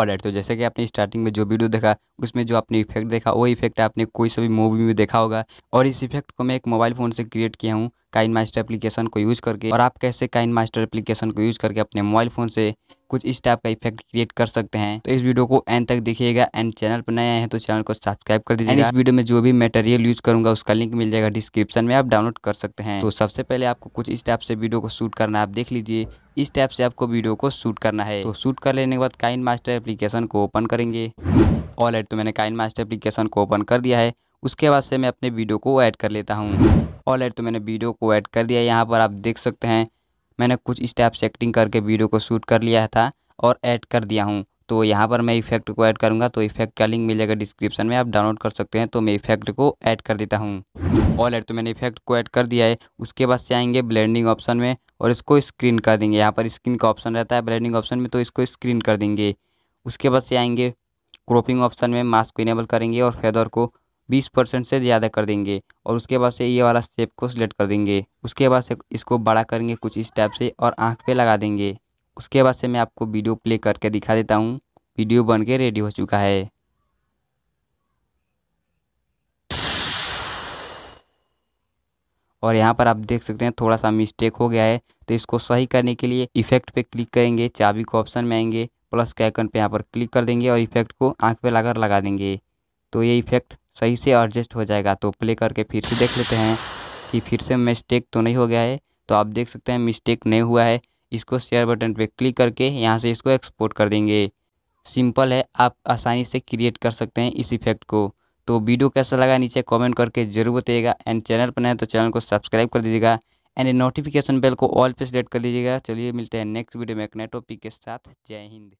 और तो जैसे कि आपने स्टार्टिंग में जो वीडियो देखा उसमें जो आपने इफेक्ट देखा वो इफेक्ट आपने कोई सभी मूवी में देखा होगा और इस इफेक्ट को मैं एक मोबाइल फ़ोन से क्रिएट किया हूँ काइन मास्टर एप्लीकेशन को यूज़ करके और आप कैसे काइन मास्टर एप्लीकेशन को यूज़ करके अपने मोबाइल फ़ोन से कुछ इस टाइप का इफेक्ट क्रिएट कर सकते हैं तो इस वीडियो को एंड तक देखिएगा एंड चैनल पर नए हैं तो चैनल को सब्सक्राइब कर दीजिएगा इस वीडियो में जो भी मटेरियल यूज करूंगा उसका लिंक मिल जाएगा डिस्क्रिप्शन में आप डाउनलोड कर सकते हैं तो सबसे पहले आपको कुछ इस टाइप से वीडियो को शूट करना आप देख लीजिए इस टैप से आपको वीडियो को शूट करना है तो शूट कर लेने के बाद काइन मास्टर एप्लीकेशन को ओपन करेंगे ऑल एड तो मैंने काइन मास्टर एप्लीकेशन को ओपन कर दिया है उसके बाद से मैं अपने वीडियो को ऐड कर लेता हूँ ऑल एड तो मैंने वीडियो को ऐड कर दिया यहाँ पर आप देख सकते हैं मैंने कुछ इस टाइप से एक्टिंग करके वीडियो को शूट कर लिया था और ऐड कर दिया हूँ तो यहाँ पर मैं इफेक्ट को ऐड करूँगा तो इफेक्ट का लिंक मिल जाएगा डिस्क्रिप्शन में आप डाउनलोड कर सकते हैं तो मैं इफेक्ट को ऐड कर देता हूँ ऑल एड तो मैंने इफेक्ट को ऐड कर दिया है उसके बाद से आएंगे ब्लेंडिंग ऑप्शन में और इसको स्क्रीन कर देंगे यहाँ पर स्क्रीन का ऑप्शन रहता है ब्लैंडिंग ऑप्शन में तो इसको स्क्रीन कर देंगे उसके बाद से आएंगे क्रोपिंग ऑप्शन में मास्क को इनेबल करेंगे और फेदर को बीस परसेंट से ज़्यादा कर देंगे और उसके बाद से ये वाला स्टेप को सिलेक्ट कर देंगे उसके बाद से इसको बड़ा करेंगे कुछ इस टाइप से और आँख पे लगा देंगे उसके बाद से मैं आपको वीडियो प्ले करके दिखा देता हूँ वीडियो बन के रेडी हो चुका है और यहाँ पर आप देख सकते हैं थोड़ा सा मिस्टेक हो गया है तो इसको सही करने के लिए इफेक्ट पे क्लिक करेंगे चाबी को ऑप्शन में आएंगे प्लस के आइकन पे यहाँ पर क्लिक कर देंगे और इफेक्ट को आँख पे लाकर लगा देंगे तो ये इफेक्ट सही से एडजस्ट हो जाएगा तो प्ले करके फिर से देख लेते हैं कि फिर से मिस्टेक तो नहीं हो गया है तो आप देख सकते हैं मिस्टेक नहीं हुआ है इसको शेयर बटन पर क्लिक करके यहाँ से इसको एक्सपोर्ट कर देंगे सिंपल है आप आसानी से क्रिएट कर सकते हैं इस इफेक्ट को तो वीडियो कैसा लगा नीचे कमेंट करके जरूर बताइएगा एंड चैनल पर नए तो चैनल को सब्सक्राइब कर दीजिएगा एंड नोटिफिकेशन बेल को ऑल पे सेलेक्ट कर लीजिएगा चलिए मिलते हैं नेक्स्ट वीडियो में एक नए टॉपिक के साथ जय हिंद